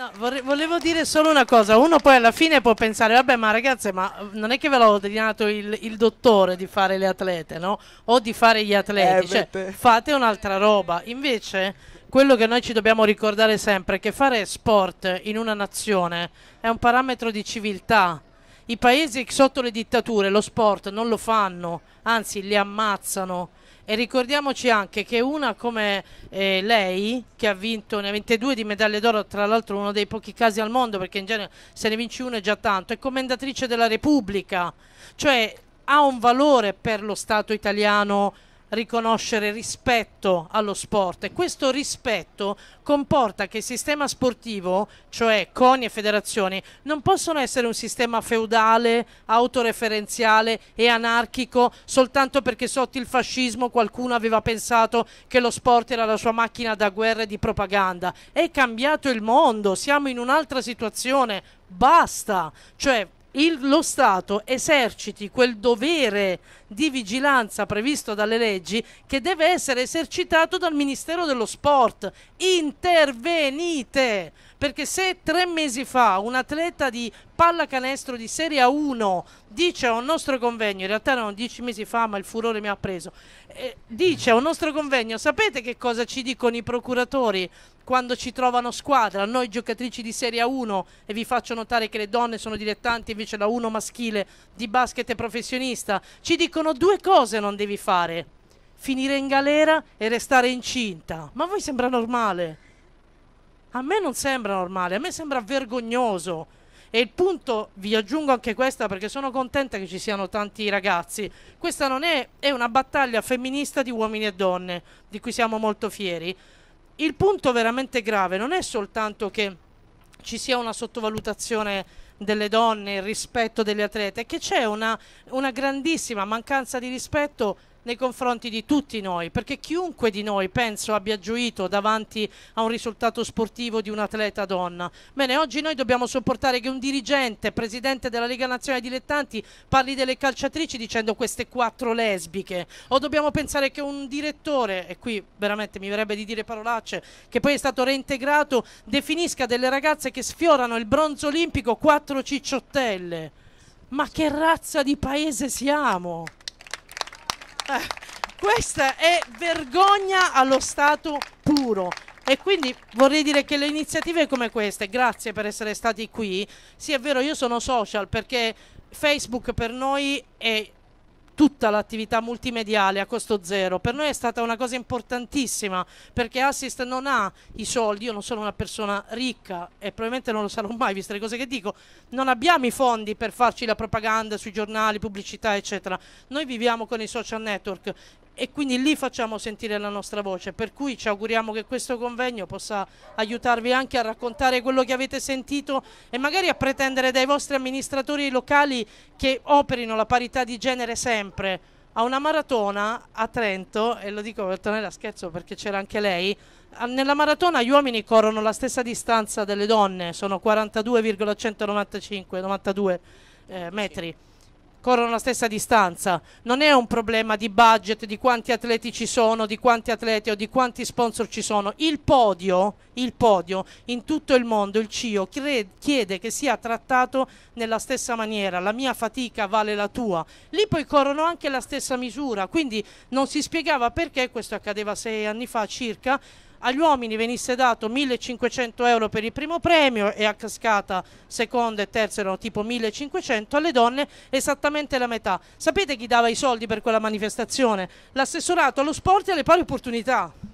No, vorrei, volevo dire solo una cosa, uno poi alla fine può pensare, vabbè ma ragazze, ma uhm, non è che ve l'ho ordinato il, il dottore di fare le atlete, no? O di fare gli atleti, eh, cioè, fate un'altra roba. Invece quello che noi ci dobbiamo ricordare sempre è che fare sport in una nazione è un parametro di civiltà. I paesi sotto le dittature lo sport non lo fanno, anzi li ammazzano e ricordiamoci anche che una come eh, lei, che ha vinto ne 22 di medaglie d'oro, tra l'altro uno dei pochi casi al mondo, perché in genere se ne vinci uno è già tanto, è commendatrice della Repubblica, cioè ha un valore per lo Stato italiano riconoscere rispetto allo sport e questo rispetto comporta che il sistema sportivo, cioè CONI e federazioni, non possono essere un sistema feudale, autoreferenziale e anarchico soltanto perché sotto il fascismo qualcuno aveva pensato che lo sport era la sua macchina da guerra e di propaganda. È cambiato il mondo, siamo in un'altra situazione, basta! Cioè il, lo Stato eserciti quel dovere di vigilanza previsto dalle leggi che deve essere esercitato dal Ministero dello Sport. Intervenite! Perché se tre mesi fa un atleta di pallacanestro di Serie 1 dice a un nostro convegno, in realtà erano dieci mesi fa ma il furore mi ha preso, eh, dice a un nostro convegno, sapete che cosa ci dicono i procuratori quando ci trovano squadra, noi giocatrici di Serie 1 e vi faccio notare che le donne sono dilettanti invece la 1 maschile di basket professionista, ci dicono due cose non devi fare, finire in galera e restare incinta, ma a voi sembra normale? A me non sembra normale, a me sembra vergognoso e il punto, vi aggiungo anche questa perché sono contenta che ci siano tanti ragazzi, questa non è, è una battaglia femminista di uomini e donne, di cui siamo molto fieri. Il punto veramente grave non è soltanto che ci sia una sottovalutazione delle donne, il rispetto delle atlete, è che c'è una, una grandissima mancanza di rispetto nei confronti di tutti noi, perché chiunque di noi penso abbia gioito davanti a un risultato sportivo di un atleta donna. Bene, oggi noi dobbiamo sopportare che un dirigente, presidente della Lega Nazionale Dilettanti, parli delle calciatrici dicendo queste quattro lesbiche, o dobbiamo pensare che un direttore, e qui veramente mi verrebbe di dire parolacce, che poi è stato reintegrato, definisca delle ragazze che sfiorano il bronzo olimpico quattro cicciottelle. Ma che razza di paese siamo? Eh, questa è vergogna allo Stato puro. E quindi vorrei dire che le iniziative come queste, grazie per essere stati qui, sì è vero io sono social perché Facebook per noi è tutta l'attività multimediale a costo zero. Per noi è stata una cosa importantissima perché Assist non ha i soldi, io non sono una persona ricca e probabilmente non lo sarò mai, viste le cose che dico, non abbiamo i fondi per farci la propaganda sui giornali, pubblicità, eccetera. Noi viviamo con i social network e quindi lì facciamo sentire la nostra voce, per cui ci auguriamo che questo convegno possa aiutarvi anche a raccontare quello che avete sentito e magari a pretendere dai vostri amministratori locali che operino la parità di genere sempre. A una maratona a Trento, e lo dico per eh, tornare a scherzo perché c'era anche lei, nella maratona gli uomini corrono la stessa distanza delle donne, sono 42,195 92, eh, metri. Sì corrono la stessa distanza. Non è un problema di budget, di quanti atleti ci sono, di quanti atleti o di quanti sponsor ci sono. Il podio, il podio in tutto il mondo, il CIO, chiede che sia trattato nella stessa maniera. La mia fatica vale la tua. Lì poi corrono anche la stessa misura. Quindi non si spiegava perché questo accadeva sei anni fa circa agli uomini venisse dato 1500 euro per il primo premio e a cascata seconda e terza erano tipo 1500, alle donne esattamente la metà. Sapete chi dava i soldi per quella manifestazione? L'assessorato allo sport e alle pari opportunità.